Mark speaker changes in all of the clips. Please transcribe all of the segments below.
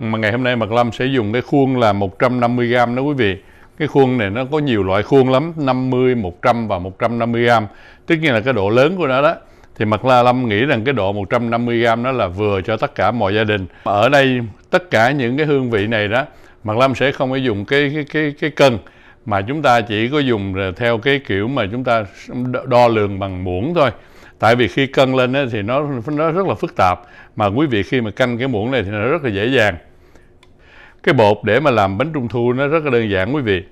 Speaker 1: mà ngày hôm nay Mạc Lâm sẽ dùng cái khuôn là 150g đó quý vị cái khuôn này nó có nhiều loại khuôn lắm 50, 100 và 150g tất nhiên là cái độ lớn của nó đó thì Mạc La Lâm nghĩ rằng cái độ 150g nó là vừa cho tất cả mọi gia đình ở đây tất cả những cái hương vị này đó Mạc Lâm sẽ không có dùng cái cái cái cái cân mà chúng ta chỉ có dùng theo cái kiểu mà chúng ta đo lường bằng muỗng thôi tại vì khi cân lên thì nó nó rất là phức tạp mà quý vị khi mà canh cái muỗng này thì nó rất là dễ dàng cái bột để mà làm bánh trung thu nó rất là đơn giản quý vị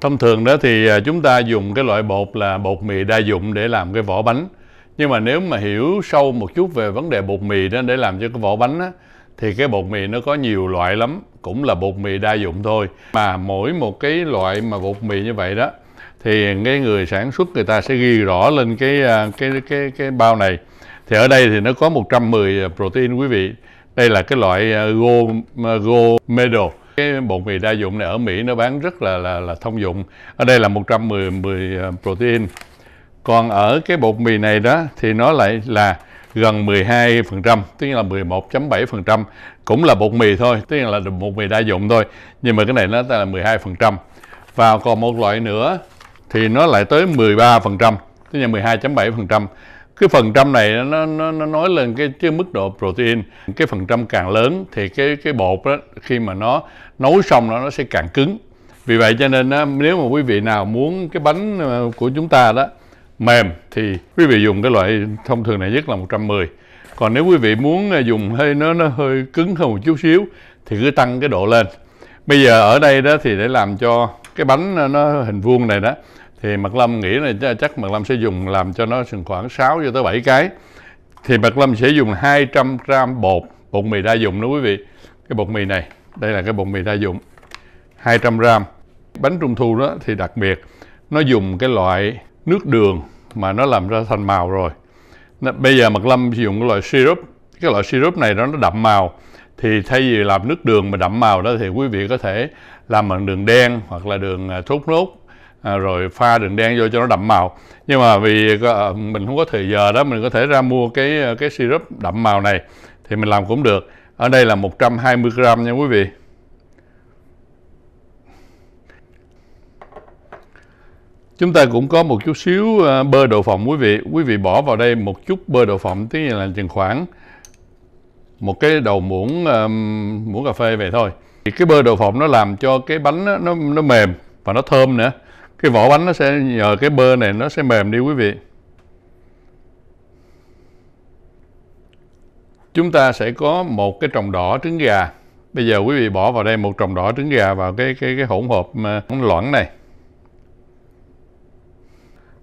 Speaker 1: thông thường đó thì à, chúng ta dùng cái loại bột là bột mì đa dụng để làm cái vỏ bánh nhưng mà nếu mà hiểu sâu một chút về vấn đề bột mì đó để làm cho cái vỏ bánh á thì cái bột mì nó có nhiều loại lắm cũng là bột mì đa dụng thôi mà mỗi một cái loại mà bột mì như vậy đó thì cái người sản xuất người ta sẽ ghi rõ lên cái à, cái cái cái bao này thì ở đây thì nó có 110 protein quý vị đây là cái loại go à, go à, medo cái bột mì đa dụng này ở Mỹ nó bán rất là là, là thông dụng ở đây là 110 protein còn ở cái bột mì này đó thì nó lại là gần 12%, tức là 11.7%, cũng là bột mì thôi, tức là bột mì đa dụng thôi, nhưng mà cái này nó là 12%. Và còn một loại nữa thì nó lại tới 13%, tức là 12.7%. Cái phần trăm này nó, nó, nó nói lên cái, cái mức độ protein, cái phần trăm càng lớn thì cái cái bột đó khi mà nó nấu xong nó nó sẽ càng cứng. Vì vậy cho nên nếu mà quý vị nào muốn cái bánh ờ, của chúng ta đó mềm thì quý vị dùng cái loại thông thường này nhất là 110 còn nếu quý vị muốn à, dùng hơi nó nó hơi cứng hơn một chút xíu thì cứ tăng cái độ lên bây giờ ở đây đó thì để làm cho cái bánh à, nó hình vuông này đó thì Mạc Lâm nghĩ là chắc Mạc Lâm sẽ dùng làm cho nó sừng khoảng 6 cho tới 7 cái thì Mạc Lâm sẽ dùng 200 gram bột bột mì đa dụng đó quý vị cái bột mì này đây là cái bột mì đa dụng 200 gram bánh trung thu đó thì đặc biệt nó dùng cái loại nước đường mà nó làm ra thành màu rồi bây giờ mặt lâm dùng cái loại syrup cái loại syrup này nó đậm màu thì thay vì làm nước đường mà đậm màu đó thì quý vị có thể làm bằng đường đen hoặc là đường à, thốt nốt à, rồi pha đường đen vô cho nó đậm màu nhưng mà vì à, mình không có thời giờ đó mình có thể ra mua cái à, cái syrup đậm màu này thì mình làm cũng được ở đây là 120 g nha quý vị Chúng ta cũng có một chút xíu ờ, bơ đậu phộng quý vị. Quý vị bỏ vào đây một chút bơ đậu phộng, tức là chừng khoảng một cái đầu muỗng um, muỗng cà phê về thôi. Thì cái bơ đậu phộng nó làm cho cái bánh nó nó mềm và nó thơm nữa. Cái vỏ bánh nó sẽ nhờ cái bơ này nó sẽ mềm đi quý vị. Chúng ta sẽ có một cái trồng đỏ trứng gà. Bây giờ quý vị bỏ vào đây một trồng đỏ trứng gà vào cái cái cái hỗn hợp ờ, loãng này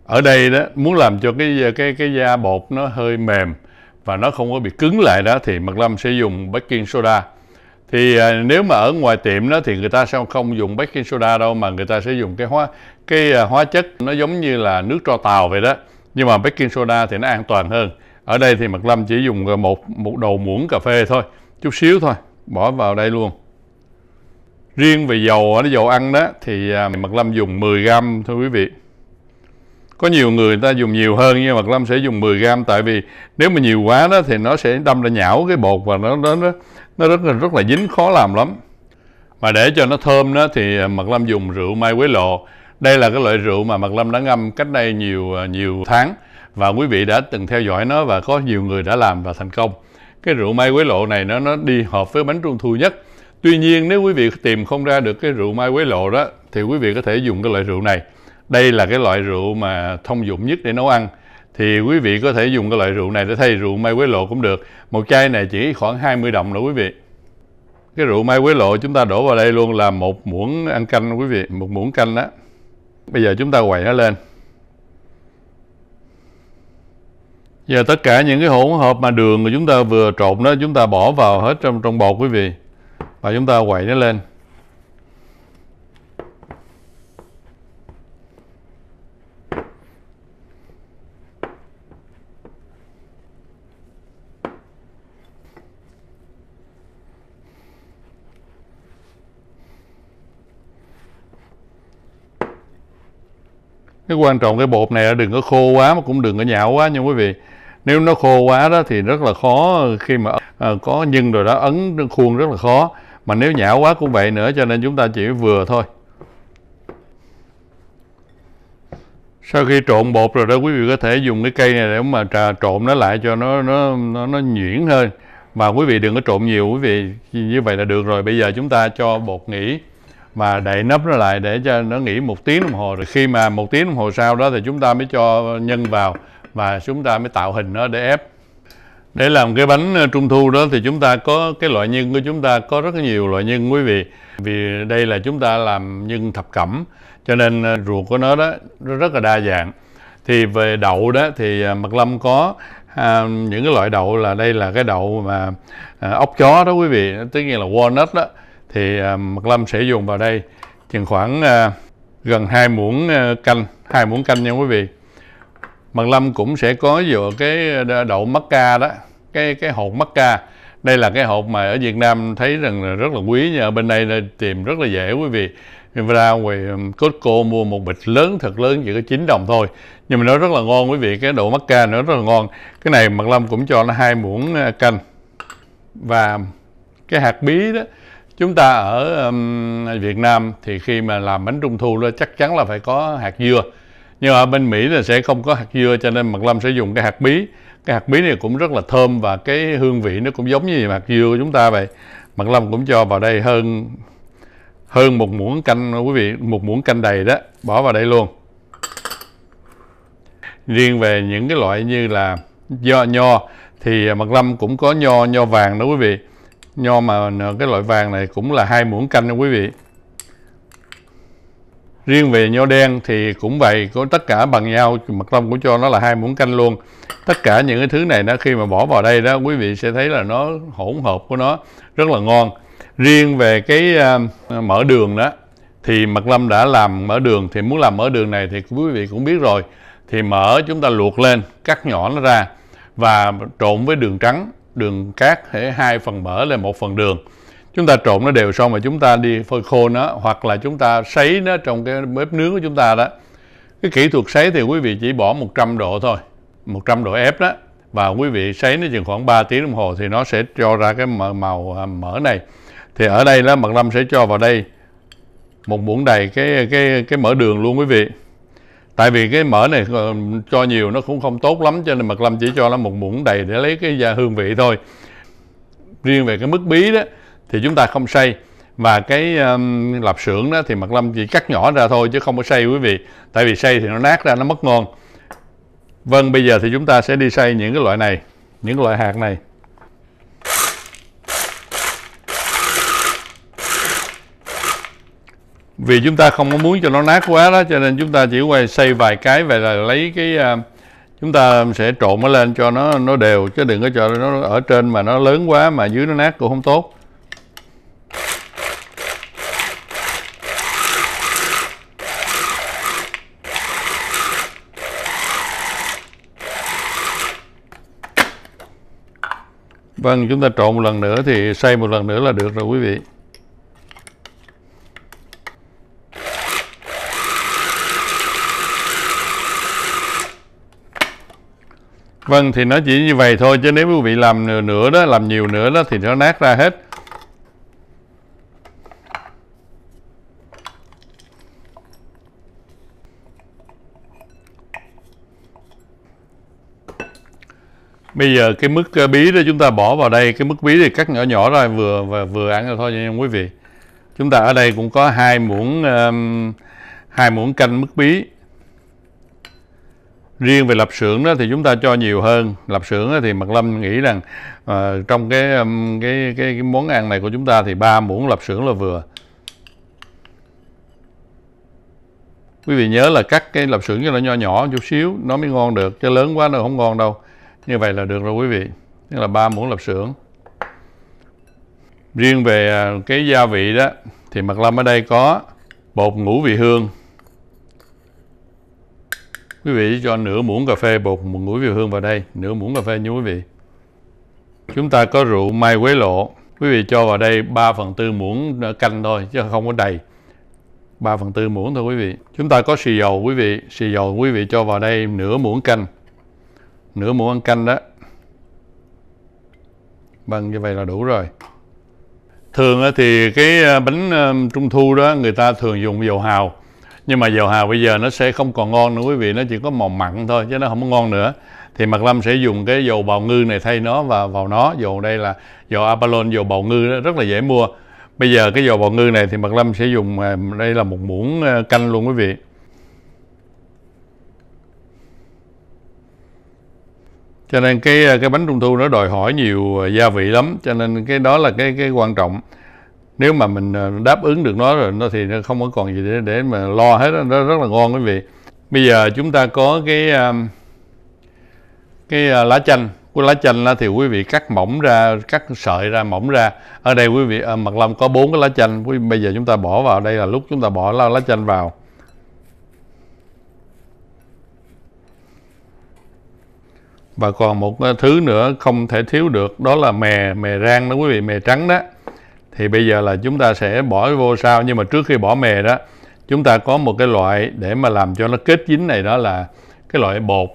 Speaker 1: ở đây đó muốn làm cho cái cái cái da bột nó hơi mềm và nó không có bị cứng lại đó thì Mật Lâm sẽ dùng baking soda thì à, nếu mà ở ngoài tiệm đó thì người ta sao không dùng baking soda đâu mà người ta sẽ dùng cái hóa cái à, hóa chất nó giống như là nước tro tàu vậy đó nhưng mà baking soda thì nó an toàn hơn ở đây thì Mật Lâm chỉ dùng à, một một đầu muỗng cà phê thôi chút xíu thôi bỏ vào đây luôn riêng về dầu ở dầu ăn đó thì à, Mật Lâm dùng 10 gram thôi quý vị có nhiều người ta dùng nhiều hơn nhưng mà Lâm sẽ dùng 10 gram tại vì nếu mà nhiều quá đó thì nó sẽ đâm ra nhão cái bột và nó nó nó, nó rất là rất là dính khó làm lắm mà để cho nó thơm đó thì à, Mật Lâm dùng rượu mai quế lộ đây là cái loại rượu mà Mật Lâm đã ngâm cách đây nhiều à, nhiều tháng và quý vị đã từng theo dõi nó và có nhiều người đã làm và thành công cái rượu mai quế lộ này nó nó đi hợp với bánh trung thu nhất tuy nhiên nếu quý vị tìm không ra được cái rượu mai quế lộ đó thì quý vị có thể dùng cái loại rượu này đây là cái loại rượu mà thông dụng nhất để nấu ăn thì quý vị có thể dùng cái loại rượu này để thay rượu mai quế lộ cũng được một chai này chỉ khoảng 20 đồng nữa quý vị cái rượu mai quế lộ chúng ta đổ vào đây luôn là một muỗng ăn canh quý vị một muỗng canh đó bây giờ chúng ta quậy nó lên giờ tất cả những cái hỗn hợp mà đường mà chúng ta vừa trộn đó chúng ta bỏ vào hết trong trong bột quý vị và chúng ta quậy nó lên cái quan trọng cái bột này là đừng có khô quá mà cũng đừng có nhão quá nha quý vị nếu nó khô quá đó thì rất là khó khi mà à, có nhân rồi đó ấn khuôn rất là khó mà nếu nhão quá cũng vậy nữa cho nên chúng ta chỉ vừa thôi sau khi trộn bột rồi đó quý vị có thể dùng cái cây này để mà trà trộn nó lại cho nó nó nó nó nhuyễn hơn mà quý vị đừng có trộn nhiều quý vị như vậy là được rồi bây giờ chúng ta cho bột nghỉ mà đậy nắp nó lại để cho nó nghỉ một tiếng đồng hồ rồi khi mà một tiếng đồng hồ sau đó thì chúng ta mới cho nhân vào và chúng ta mới tạo hình nó để ép để làm cái bánh ờ, trung thu đó thì chúng ta có cái loại nhân của chúng ta có rất nhiều loại nhân quý vị vì đây là chúng ta làm nhân thập cẩm cho nên ờ, ruột của nó đó nó rất là đa dạng thì về đậu đó thì ờ, mật lâm có à, những cái loại đậu là đây là cái đậu mà à, ốc chó đó quý vị tức nghĩa là walnut đó thì à, Mật Lâm sẽ dùng vào đây chừng khoảng à, gần hai muỗng à, canh, hai muỗng canh nha quý vị. Mật Lâm cũng sẽ có dựa cái đậu mắc ca đó, cái cái hộp mắc ca. Đây là cái hộp mà ở Việt Nam thấy rằng là rất là quý nha, bên đây tìm rất là dễ quý vị. Mình ra ngoài Costco mua một bịch lớn thật lớn chỉ có 9 đồng thôi Nhưng mà nó rất là ngon quý vị, cái độ mắc ca nó rất là ngon Cái này Mật Lâm cũng cho nó hai muỗng canh Và cái hạt bí đó chúng ta ở um, Việt Nam thì khi mà làm bánh trung thu đó chắc chắn là phải có hạt dưa nhưng mà bên Mỹ là sẽ không có hạt dưa cho nên mặt Lâm sẽ dùng cái hạt bí cái hạt bí này cũng rất là thơm và cái hương vị nó cũng giống như hạt dưa của chúng ta vậy mặt Lâm cũng cho vào đây hơn hơn một muỗng canh quý vị một muỗng canh đầy đó bỏ vào đây luôn riêng về những cái loại như là do nho thì mặt Lâm cũng có nho nho vàng đó quý vị nho mà cái loại vàng này cũng là hai muỗng canh nha quý vị riêng về nho đen thì cũng vậy có tất cả bằng nhau mật ong cũng cho nó là hai muỗng canh luôn tất cả những cái thứ này nó khi mà bỏ vào đây đó quý vị sẽ thấy là nó hỗn hợp của nó rất là ngon riêng về cái à, mở đường đó thì mật lâm đã làm mở đường thì muốn làm mở đường này thì quý vị cũng biết rồi thì mở chúng ta luộc lên cắt nhỏ nó ra và trộn với đường trắng đường cát thể hai phần mỡ lên một phần đường chúng ta trộn nó đều xong rồi chúng ta đi phơi khô nó hoặc là chúng ta sấy nó trong cái bếp nướng của chúng ta đó cái kỹ thuật sấy thì quý vị chỉ bỏ 100 độ thôi 100 độ ép đó và quý vị sấy nó chừng khoảng 3 tiếng đồng hồ thì nó sẽ cho ra cái màu à, mỡ này thì ở đây là Mật Lâm sẽ cho vào đây một muỗng đầy cái cái cái mỡ đường luôn quý vị tại vì cái mỡ này ờ, cho nhiều nó cũng không tốt lắm cho nên mật lâm chỉ cho nó một muỗng đầy để lấy cái hương vị thôi riêng về cái mức bí đó thì chúng ta không xay và cái um, lạp xưởng đó thì mật lâm chỉ cắt nhỏ ra thôi chứ không có xay quý vị tại vì xay thì nó nát ra nó mất ngon vâng bây giờ thì chúng ta sẽ đi xay những cái loại này những loại hạt này vì chúng ta không có muốn cho nó nát quá đó cho nên chúng ta chỉ quay xây vài cái về là lấy cái à, chúng ta sẽ trộn nó lên cho nó nó đều chứ đừng có cho nó ở trên mà nó lớn quá mà dưới nó nát cũng không tốt Vâng, chúng ta trộn một lần nữa thì xây một lần nữa là được rồi quý vị. Vâng thì nó chỉ như vậy thôi chứ nếu quý vị làm nửa nữa đó, làm nhiều nữa đó thì nó nát ra hết. Bây giờ cái mức ờ, bí đó chúng ta bỏ vào đây, cái mức bí thì cắt nhỏ nhỏ ra vừa và vừa ăn rồi thôi nha quý vị. Chúng ta ở đây cũng có hai muỗng um, hai muỗng canh mức bí riêng về lập xưởng đó thì chúng ta cho nhiều hơn lập xưởng thì mặt lâm nghĩ rằng à, trong cái, cái cái cái món ăn này của chúng ta thì ba muỗng lập xưởng là vừa quý vị nhớ là cắt cái lập xưởng cho nó nho nhỏ chút xíu nó mới ngon được chứ lớn quá nó không ngon đâu như vậy là được rồi quý vị tức là ba muỗng lập xưởng riêng về à, cái gia vị đó thì mặt lâm ở đây có bột ngũ vị hương Quý vị cho nửa muỗng cà phê bột một muỗng vị hương vào đây, nửa muỗng cà phê nha quý vị. Chúng ta có rượu mai quế lộ, quý vị cho vào đây 3 phần tư muỗng canh thôi chứ không có đầy. 3 phần tư muỗng thôi quý vị. Chúng ta có xì dầu quý vị, xì dầu quý vị cho vào đây nửa muỗng canh. Nửa muỗng ăn canh đó. bằng vâng, như vậy là đủ rồi. Thường thì cái ờ, bánh ờ, trung thu đó người ta thường dùng dầu hào nhưng mà dầu hào bây giờ nó sẽ không còn ngon nữa quý vị nó chỉ có màu mặn thôi chứ nó không có ngon nữa thì mặt Lâm sẽ dùng cái dầu bào ngư này thay nó và vào nó dầu đây là dầu Abalone dầu bào ngư đó, rất là dễ mua bây giờ cái dầu bào ngư này thì mặt Lâm sẽ dùng à, đây là một muỗng à, canh luôn quý vị cho nên cái à, cái bánh trung thu nó đòi hỏi nhiều gia vị lắm cho nên cái đó là cái cái quan trọng nếu mà mình ờ, đáp ứng được nó rồi nó thì nó không có còn gì để để mà lo hết đó. nó rất là ngon quý vị bây giờ chúng ta có cái ờ, cái ờ, lá chanh của lá chanh thì quý vị cắt mỏng ra cắt sợi ra mỏng ra ở đây quý vị mặt lâm có bốn cái lá chanh bây giờ chúng ta bỏ vào đây là lúc chúng ta bỏ lá, lá chanh vào và còn một thứ nữa không thể thiếu được đó là mè mè rang đó quý vị mè trắng đó thì bây giờ là chúng ta sẽ bỏ vô sao nhưng mà trước khi bỏ mè đó chúng ta có một cái loại để mà làm cho nó kết dính này đó là cái loại bột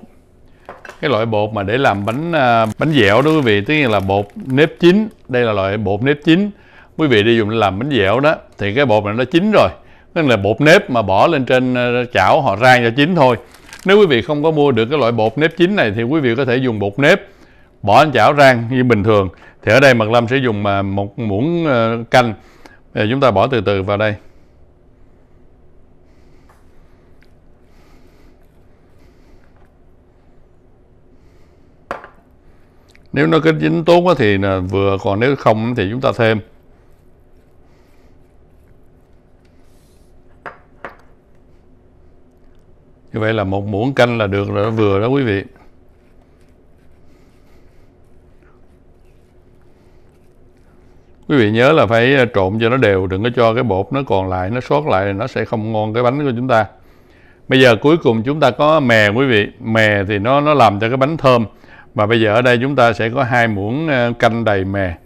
Speaker 1: cái loại bột mà để làm bánh à, bánh dẻo đó quý vị tất nhiên là bột nếp chín đây là loại bột nếp chín quý vị đi dùng để làm bánh dẻo đó thì cái bột này nó chín rồi nên là bột nếp mà bỏ lên trên à, chảo họ rang cho chín thôi nếu quý vị không có mua được cái loại bột nếp chín này thì quý vị có thể dùng bột nếp bỏ lên chảo rang như bình thường thì ở đây mật lâm sẽ dùng à, một muỗng à, canh chúng ta bỏ từ từ vào đây nếu nó cứ dính tốt thì là vừa còn nếu không thì chúng ta thêm như vậy là một muỗng canh là được rồi vừa đó quý vị quý vị nhớ là phải ờ, trộn cho nó đều đừng có cho cái bột nó còn lại nó sót lại nó sẽ không ngon cái bánh của chúng ta bây giờ cuối cùng chúng ta có mè quý vị mè thì nó nó làm cho cái bánh thơm và bây giờ ở đây chúng ta sẽ có hai muỗng ờ, canh đầy mè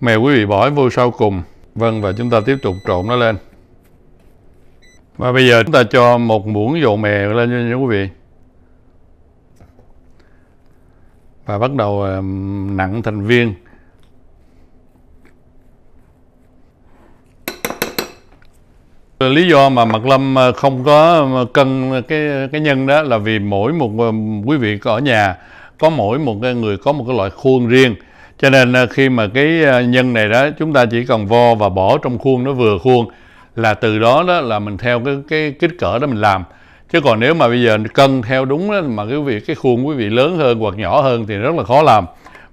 Speaker 1: mè quý vị bỏ vô sau cùng vâng và chúng ta tiếp tục trộn nó lên và bây giờ chúng ta cho một muỗng dầu mè lên nha quý vị và bắt đầu nặng thành viên lý do mà mặt lâm ờ, không có cân cái cái nhân đó là vì mỗi một quý vị ở nhà có mỗi một người có một cái loại khuôn riêng cho nên ờ, khi mà cái ờ, nhân này đó chúng ta chỉ cần vo và bỏ trong khuôn nó vừa khuôn là từ đó đó là mình theo cái cái kích cỡ đó mình làm chứ còn nếu mà bây giờ cân theo đúng đó, mà cái việc cái khuôn quý vị lớn hơn hoặc nhỏ hơn thì rất là khó làm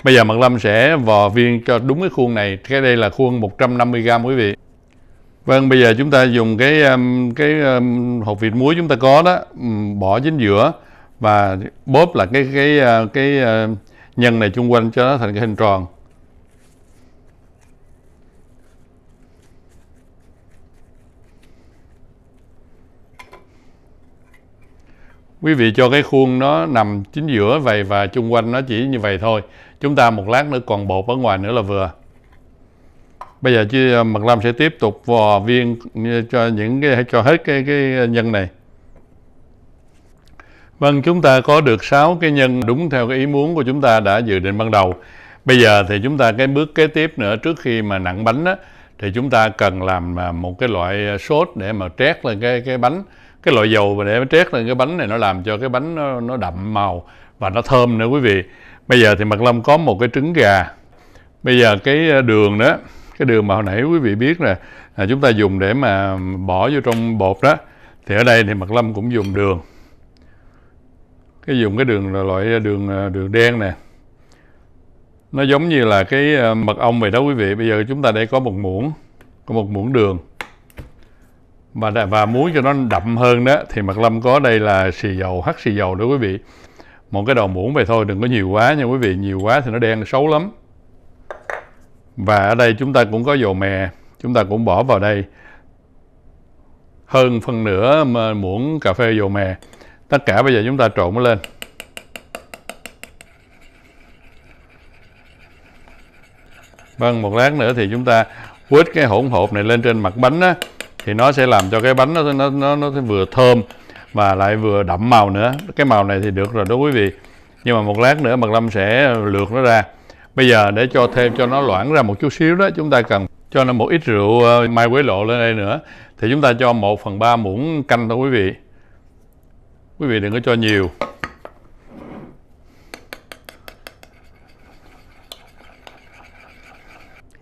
Speaker 1: bây giờ mặt lâm sẽ vò viên cho đúng cái khuôn này cái đây là khuôn 150 g quý vị vâng bây giờ chúng ta dùng cái um, cái um, hộp vịt muối chúng ta có đó um, bỏ dính giữa và bóp là cái cái, uh, cái uh, nhân này chung quanh cho nó thành cái hình tròn quý vị cho cái khuôn nó nằm chính giữa vậy và chung quanh nó chỉ như vậy thôi chúng ta một lát nữa còn bột ở ngoài nữa là vừa bây giờ chị ờ, mật lâm sẽ tiếp tục vò viên ờ, cho những cái cho hết cái cái nhân này vâng chúng ta có được 6 cái nhân đúng theo cái ý muốn của chúng ta đã dự định ban đầu bây giờ thì chúng ta cái bước kế tiếp nữa trước khi mà nặng bánh á thì chúng ta cần làm ờ, một cái loại sốt để mà trét lên cái cái bánh cái loại dầu mà để nó trét lên cái bánh này nó làm cho cái bánh nó, nó đậm màu và nó thơm nữa quý vị bây giờ thì mặt lâm có một cái trứng gà bây giờ cái ờ, đường đó cái đường mà hồi nãy quý vị biết là, là chúng ta dùng để mà bỏ vô trong bột đó thì ở đây thì mặt lâm cũng dùng đường cái dùng cái đường là loại ờ, đường ờ, đường đen nè nó giống như là cái mật ong vậy đó quý vị bây giờ chúng ta đây có một muỗng có một muỗng đường và và muối cho nó đậm hơn đó thì mặt lâm có đây là xì dầu hắc xì dầu đó quý vị một cái đầu muỗng vậy thôi đừng có nhiều quá nha quý vị nhiều quá thì nó đen xấu lắm và ở đây chúng ta cũng có dầu mè chúng ta cũng bỏ vào đây hơn phân nửa muỗng cà phê dầu mè tất cả bây giờ chúng ta trộn nó lên vâng một lát nữa thì chúng ta quết cái hỗn hộp này lên trên mặt bánh á thì nó sẽ làm cho cái bánh nó nó nó, nó vừa thơm và lại vừa đậm màu nữa cái màu này thì được rồi đó quý vị nhưng mà một lát nữa mật lâm sẽ lượt nó ra bây giờ để cho thêm cho nó loãng ra một chút xíu đó chúng ta cần cho nó một ít rượu ờ, mai quế lộ lên đây nữa thì chúng ta cho 1 phần ba muỗng canh thôi quý vị quý vị đừng có cho nhiều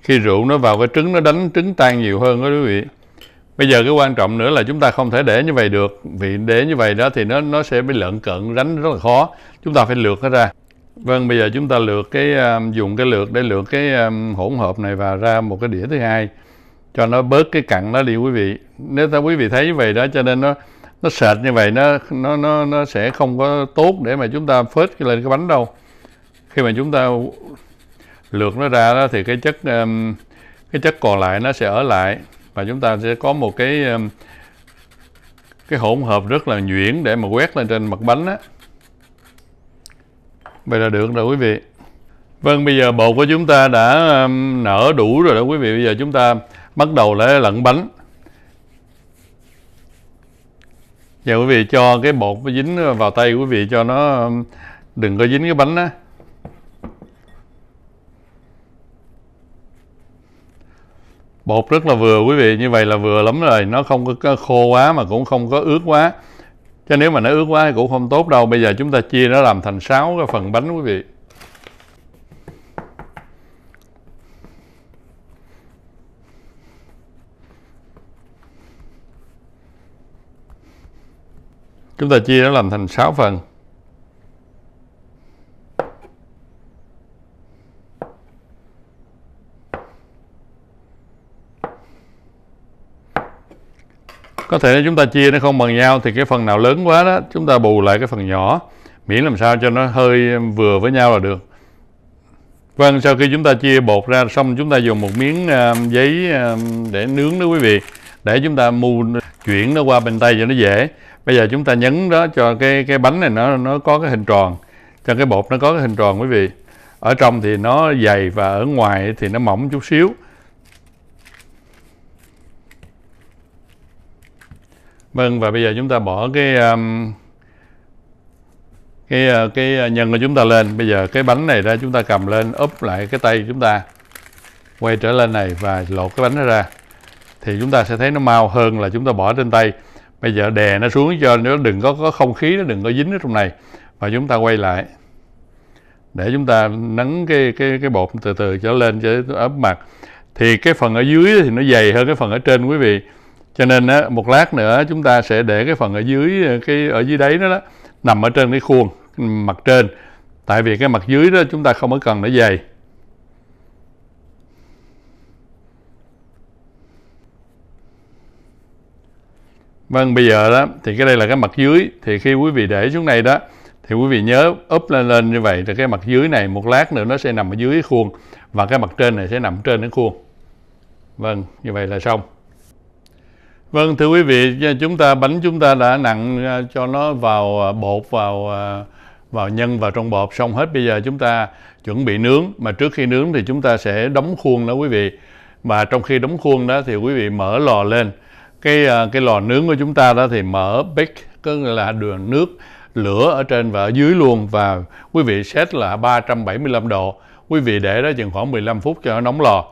Speaker 1: khi rượu nó vào cái trứng nó đánh trứng tan nhiều hơn đó quý vị bây giờ cái quan trọng nữa là chúng ta không thể để như vậy được vì để như vậy đó thì nó nó sẽ bị lợn cận ránh rất là khó chúng ta phải lược nó ra vâng bây giờ chúng ta lược cái um, dùng cái lược để lược cái um, hỗn hợp này và ra một cái đĩa thứ hai cho nó bớt cái cặn nó đi quý vị nếu ta quý vị thấy như vậy đó cho nên nó nó sệt như vậy nó nó nó nó sẽ không có tốt để mà chúng ta phết lên cái bánh đâu khi mà chúng ta lược nó ra đó thì cái chất um, cái chất còn lại nó sẽ ở lại và chúng ta sẽ có một cái um, cái hỗn hợp rất là nhuyễn để mà quét lên trên mặt bánh á vậy là được rồi quý vị vâng bây giờ bột của chúng ta đã um, nở đủ rồi đó quý vị bây giờ chúng ta bắt đầu để lặn bánh giờ quý vị cho cái bột dính vào tay quý vị cho nó um, đừng có dính cái bánh á bột rất là vừa quý vị như vậy là vừa lắm rồi nó không có khô quá mà cũng không có ướt quá cho nếu mà nó ướt quá thì cũng không tốt đâu bây giờ chúng ta chia nó làm thành 6 cái phần bánh quý vị chúng ta chia nó làm thành 6 phần có thể chúng ta chia nó không bằng nhau thì cái phần nào lớn quá đó chúng ta bù lại cái phần nhỏ miễn làm sao cho nó hơi um, vừa với nhau là được vâng sau khi chúng ta chia bột ra xong chúng ta dùng một miếng uh, giấy uh, để nướng đó quý vị để chúng ta mu chuyển nó qua bên tay cho nó dễ bây giờ chúng ta nhấn đó cho cái cái bánh này nó nó có cái hình tròn cho cái bột nó có cái hình tròn quý vị ở trong thì nó dày và ở ngoài thì nó mỏng chút xíu Vâng và bây giờ chúng ta bỏ cái um, cái uh, cái uh, nhân của chúng ta lên. Bây giờ cái bánh này ra chúng ta cầm lên úp lại cái tay chúng ta. Quay trở lên này và lột cái bánh nó ra. Thì chúng ta sẽ thấy nó mau hơn là chúng ta bỏ trên tay. Bây giờ đè nó xuống cho nó đừng có có không khí nó đừng có dính ở trong này và chúng ta quay lại để chúng ta nắng cái cái cái bột từ từ trở lên cho ấm mặt thì cái phần ở dưới thì nó dày hơn cái phần ở trên quý vị cho nên á, một lát nữa chúng ta sẽ để cái phần ở dưới cái ở dưới đấy đó, đó nằm ở trên cái khuôn mặt trên tại vì cái mặt dưới đó chúng ta không có cần nó dày Vâng, bây giờ đó thì cái đây là cái mặt dưới thì khi quý vị để xuống này đó thì quý vị nhớ úp lên lên như vậy thì cái mặt dưới này một lát nữa nó sẽ nằm ở dưới khuôn và cái mặt trên này sẽ nằm trên cái khuôn. Vâng, như vậy là xong. Vâng thưa quý vị, chúng ta bánh chúng ta đã nặng à, cho nó vào à, bột vào à, vào nhân vào trong bột xong hết bây giờ chúng ta chuẩn bị nướng mà trước khi nướng thì chúng ta sẽ đóng khuôn đó quý vị. Mà trong khi đóng khuôn đó thì quý vị mở lò lên. Cái cái lò nướng của chúng ta đó thì mở bếp tức là đường nước lửa ở trên và ở dưới luôn và quý vị set là 375 độ. Quý vị để đó chừng khoảng 15 phút cho nó nóng lò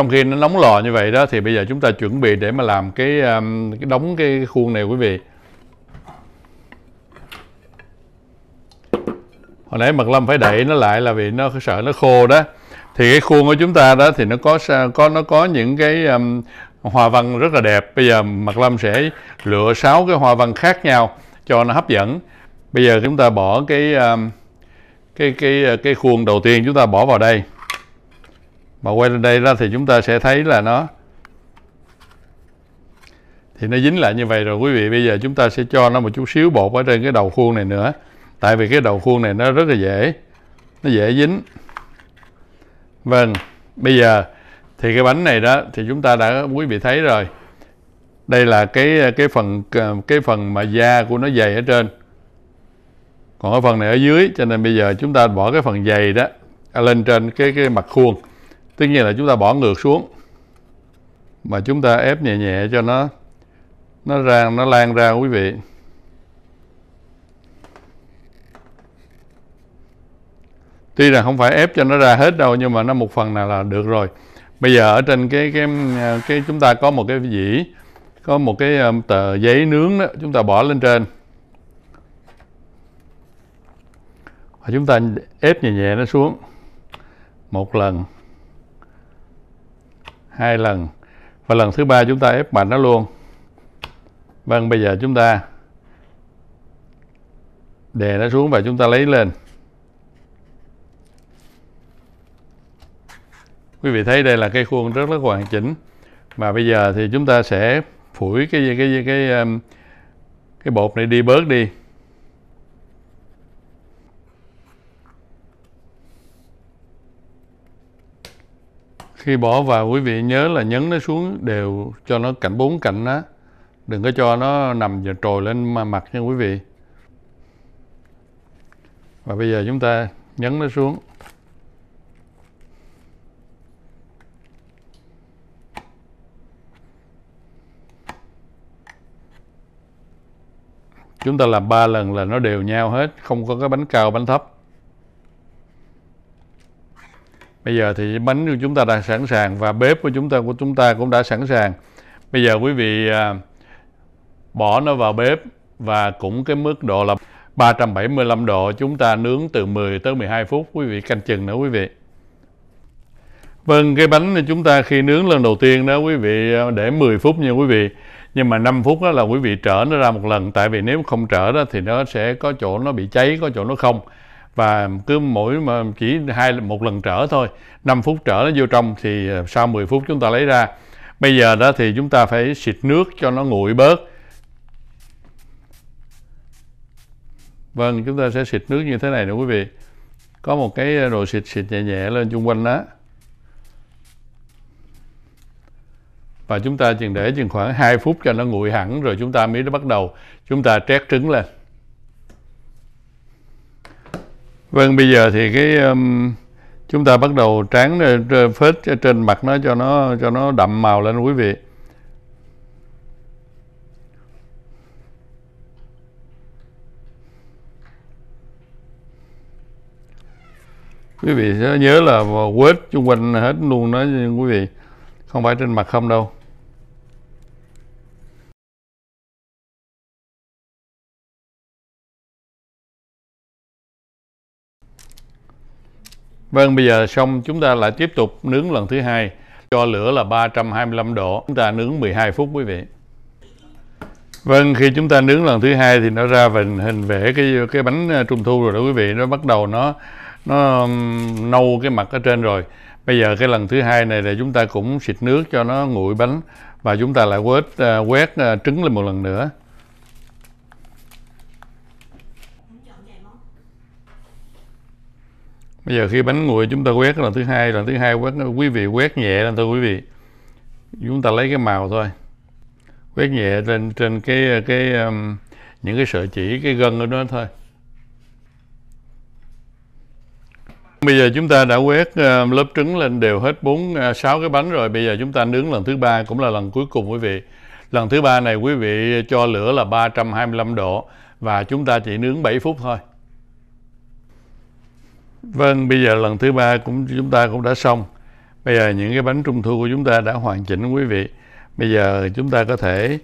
Speaker 1: trong khi nó nóng lò như vậy đó thì bây giờ chúng ta chuẩn bị để mà làm cái, um, cái đóng cái khuôn này quý vị hồi nãy mật lâm phải đẩy nó lại là vì nó sợ nó khô đó thì cái khuôn của chúng ta đó thì nó có có nó có những cái um, hoa văn rất là đẹp bây giờ mật lâm sẽ lựa sáu cái hoa văn khác nhau cho nó hấp dẫn bây giờ chúng ta bỏ cái um, cái cái cái khuôn đầu tiên chúng ta bỏ vào đây mà quay lên đây ra thì chúng ta sẽ thấy là nó thì nó dính lại như vậy rồi quý vị bây giờ chúng ta sẽ cho nó một chút xíu bột ở trên cái đầu khuôn này nữa tại vì cái đầu khuôn này nó rất là dễ nó dễ dính vâng bây giờ thì cái bánh này đó thì chúng ta đã quý vị thấy rồi đây là cái cái phần cái phần mà da của nó dày ở trên còn cái phần này ở dưới cho nên bây giờ chúng ta bỏ cái phần dày đó lên trên cái cái mặt khuôn tức nhiên là chúng ta bỏ ngược xuống mà chúng ta ép nhẹ nhẹ cho nó nó ra nó lan ra quý vị tuy là không phải ép cho nó ra hết đâu nhưng mà nó một phần nào là được rồi bây giờ ở trên cái cái cái chúng ta có một cái dĩ có một cái ờ, tờ giấy nướng đó chúng ta bỏ lên trên và chúng ta ép nhẹ nhẹ nó xuống một lần hai lần và lần thứ ba chúng ta ép mạnh nó luôn vâng bây giờ chúng ta đè nó xuống và chúng ta lấy lên quý vị thấy đây là cái khuôn rất rất hoàn chỉnh mà bây giờ thì chúng ta sẽ phủi cái cái cái cái, um, cái bột này đi bớt đi khi bỏ vào quý vị nhớ là nhấn nó xuống đều cho nó cạnh bốn cạnh á đừng có cho nó nằm và trồi lên mặt nha quý vị và bây giờ chúng ta nhấn nó xuống chúng ta làm ba lần là nó đều nhau hết không có cái bánh cao bánh thấp bây giờ thì bánh của chúng ta đã sẵn sàng và bếp của chúng ta của chúng ta cũng đã sẵn sàng bây giờ quý vị à, bỏ nó vào bếp và cũng cái mức độ là 375 độ chúng ta nướng từ 10 tới 12 phút quý vị canh chừng nữa quý vị Vâng, cái bánh này chúng ta khi nướng lần đầu tiên đó quý vị à, để 10 phút nha quý vị. Nhưng mà 5 phút đó là quý vị trở nó ra một lần tại vì nếu không trở đó thì nó sẽ có chỗ nó bị cháy, có chỗ nó không và cứ mỗi mà chỉ hai một lần trở thôi 5 phút trở nó vô trong thì ờ, sau 10 phút chúng ta lấy ra bây giờ đó thì chúng ta phải xịt nước cho nó nguội bớt vâng chúng ta sẽ xịt nước như thế này nè quý vị có một cái đồ xịt xịt nhẹ nhẹ lên chung quanh đó và chúng ta chừng để chừng khoảng 2 phút cho nó nguội hẳn rồi chúng ta mới bắt đầu chúng ta trét trứng lên Vâng, bây giờ thì cái um, chúng ta bắt đầu tráng phết trên mặt nó cho nó cho nó đậm màu lên quý vị. Quý vị nhớ là quết xung quanh hết luôn đó quý vị. Không phải trên mặt không đâu. Vâng, bây giờ xong chúng ta lại tiếp tục nướng lần thứ hai cho lửa là 325 độ. Chúng ta nướng 12 phút quý vị. Vâng, khi chúng ta nướng lần thứ hai thì nó ra hình hình vẽ cái cái bánh à, trung thu rồi đó quý vị, nó bắt đầu nó nó nâu cái mặt ở trên rồi. Bây giờ cái lần thứ hai này là chúng ta cũng xịt nước cho nó nguội bánh và chúng ta lại à, quét quét à, trứng lên một lần nữa. bây giờ khi bánh nguội chúng ta quét lần thứ hai lần thứ hai quét quý vị quét nhẹ lên thôi quý vị chúng ta lấy cái màu thôi quét nhẹ trên trên cái cái um, những cái sợi chỉ cái gân ở đó thôi bây giờ chúng ta đã quét uh, lớp trứng lên đều hết bốn à, sáu cái bánh rồi bây giờ chúng ta nướng lần thứ ba cũng là lần cuối cùng quý vị lần thứ ba này quý vị cho lửa là 325 độ và chúng ta chỉ nướng 7 phút thôi Vâng, bây giờ lần thứ ba cũng chúng ta cũng đã xong. Bây giờ những cái bánh trung thu của chúng ta đã hoàn chỉnh quý vị. Bây giờ chúng ta có thể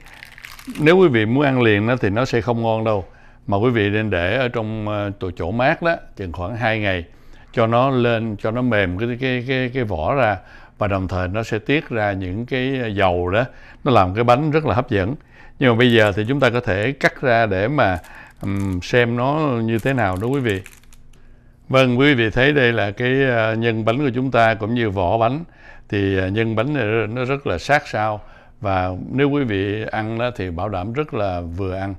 Speaker 1: nếu quý vị muốn ăn liền đó thì nó sẽ không ngon đâu. Mà quý vị nên để ở trong tủ ờ, chỗ mát đó chừng khoảng 2 ngày cho nó lên cho nó mềm cái cái cái cái vỏ ra và đồng thời nó sẽ tiết ra những cái dầu đó nó làm cái bánh rất là hấp dẫn. Nhưng mà bây giờ thì chúng ta có thể cắt ra để mà um, xem nó như thế nào đó quý vị. Vâng, quý vị thấy đây là cái à, nhân bánh của chúng ta cũng như vỏ bánh thì à, nhân bánh này nó rất là sát sao và nếu quý vị ăn đó thì bảo đảm rất là vừa ăn.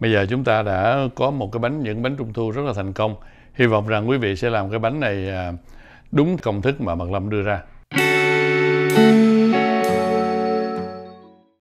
Speaker 1: Bây giờ chúng ta đã có một cái bánh những bánh trung thu rất là thành công. Hy vọng rằng quý vị sẽ làm cái bánh này à, đúng công thức mà Mạc Lâm đưa ra.